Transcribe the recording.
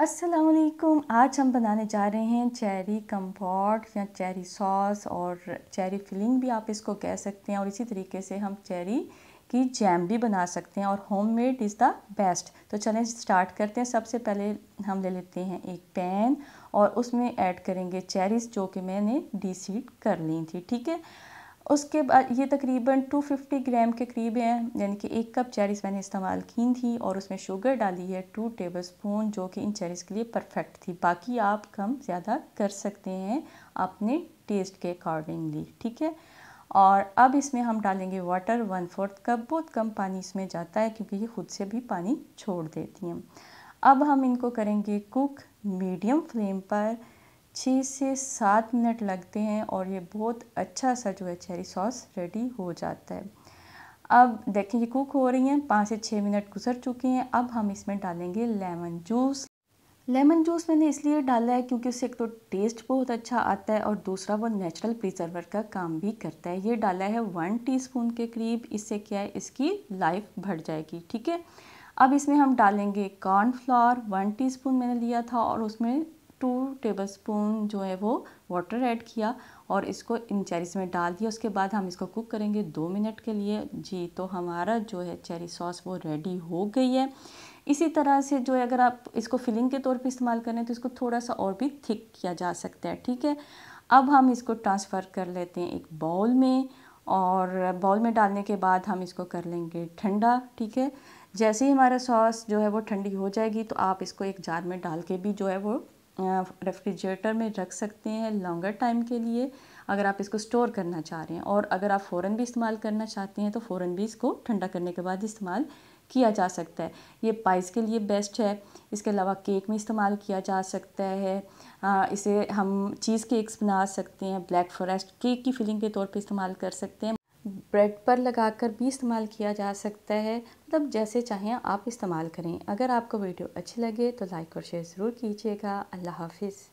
असलकुम आज हम बनाने जा रहे हैं चेरी कम्पॉट या चेरी सॉस और चेरी फिलिंग भी आप इसको कह सकते हैं और इसी तरीके से हम चेरी की जैम भी बना सकते हैं और homemade is the best तो चलें स्टार्ट करते हैं सबसे पहले हम ले लेते हैं एक पैन और उसमें ऐड करेंगे चेरीज जो कि मैंने डी कर ली थी ठीक है उसके बाद ये तकरीबन 250 ग्राम के करीब हैं यानी कि एक कप चेरीज़ मैंने इस्तेमाल की थी और उसमें शुगर डाली है टू टेबल स्पून जो कि इन चेरीज़ के लिए परफेक्ट थी बाकी आप कम ज़्यादा कर सकते हैं अपने टेस्ट के अकॉर्डिंगली ठीक है और अब इसमें हम डालेंगे वाटर वन फोर्थ कप बहुत कम पानी इसमें जाता है क्योंकि ये खुद से भी पानी छोड़ देती हैं अब हम इनको करेंगे कुक मीडियम फ्लेम पर छः से सात मिनट लगते हैं और ये बहुत अच्छा सा जो है चेरी सॉस रेडी हो जाता है अब देखें ये कुक हो रही हैं पाँच से छः मिनट गुजर चुके हैं अब हम इसमें डालेंगे लेमन जूस लेमन जूस मैंने इसलिए डाला है क्योंकि उससे एक तो टेस्ट बहुत अच्छा आता है और दूसरा वो नेचुरल प्रिजर्वर का काम भी करता है ये डाला है वन टीस्पून के करीब इससे क्या है इसकी लाइफ बढ़ जाएगी ठीक है अब इसमें हम डालेंगे कॉर्नफ्लावर वन टीस्पून मैंने लिया था और उसमें टू टेबलस्पून जो है वो वाटर ऐड किया और इसको इन चेरीज़ में डाल दिया उसके बाद हम इसको कुक करेंगे दो मिनट के लिए जी तो हमारा जो है चेरी सॉस वो रेडी हो गई है इसी तरह से जो है अगर आप इसको फिलिंग के तौर पे इस्तेमाल करें तो इसको थोड़ा सा और भी थिक किया जा सकता है ठीक है अब हम इसको ट्रांसफ़र कर लेते हैं एक बाउल में और बाउल में डालने के बाद हम इसको कर लेंगे ठंडा ठीक है जैसे ही हमारा सॉस जो है वो ठंडी हो जाएगी तो आप इसको एक जार में डाल के भी जो है वो रेफ्रिजरेटर में रख सकते हैं लॉन्गर टाइम के लिए अगर आप इसको स्टोर करना चाह रहे हैं और अगर आप फ़ौरन भी इस्तेमाल करना चाहते हैं तो फ़ौर भी इसको ठंडा करने के बाद इस्तेमाल किया जा सकता है ये पाइस के लिए बेस्ट है इसके अलावा केक में इस्तेमाल किया जा सकता है आ, इसे हम चीज़ केक्स बना सकते हैं ब्लैक फॉरेस्ट केक की फिलिंग के तौर पे इस्तेमाल कर सकते हैं ब्रेड पर लगाकर भी इस्तेमाल किया जा सकता है मतलब जैसे चाहें आप इस्तेमाल करें अगर आपको वीडियो अच्छी लगे तो लाइक और शेयर ज़रूर कीजिएगा अल्लाह हाफिज़